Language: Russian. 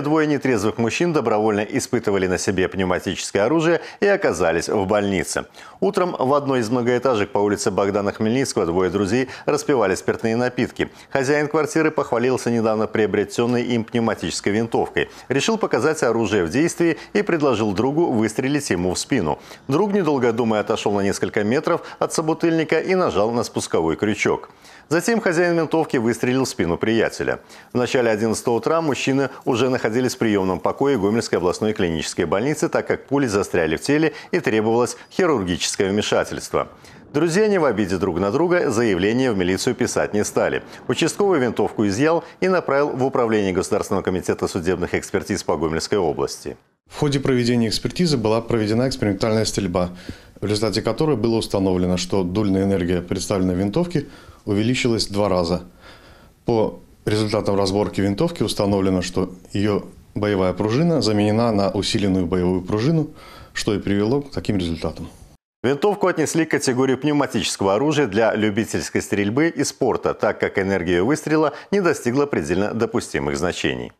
Двое нетрезвых мужчин добровольно испытывали на себе пневматическое оружие и оказались в больнице. Утром в одной из многоэтажек по улице Богдана Хмельницкого двое друзей распивали спиртные напитки. Хозяин квартиры похвалился недавно приобретенной им пневматической винтовкой. Решил показать оружие в действии и предложил другу выстрелить ему в спину. Друг, недолго думая, отошел на несколько метров от собутыльника и нажал на спусковой крючок. Затем хозяин винтовки выстрелил в спину приятеля. В начале 11 утра мужчины уже находились в приемном покое Гомельской областной клинической больницы, так как пули застряли в теле и требовалось хирургическое вмешательство. Друзья не в обиде друг на друга заявление в милицию писать не стали. Участковый винтовку изъял и направил в Управление Государственного комитета судебных экспертиз по Гомельской области. В ходе проведения экспертизы была проведена экспериментальная стрельба, в результате которой было установлено, что дульная энергия, представленная в винтовке, Увеличилась в два раза. По результатам разборки винтовки установлено, что ее боевая пружина заменена на усиленную боевую пружину, что и привело к таким результатам. Винтовку отнесли к категории пневматического оружия для любительской стрельбы и спорта, так как энергия выстрела не достигла предельно допустимых значений.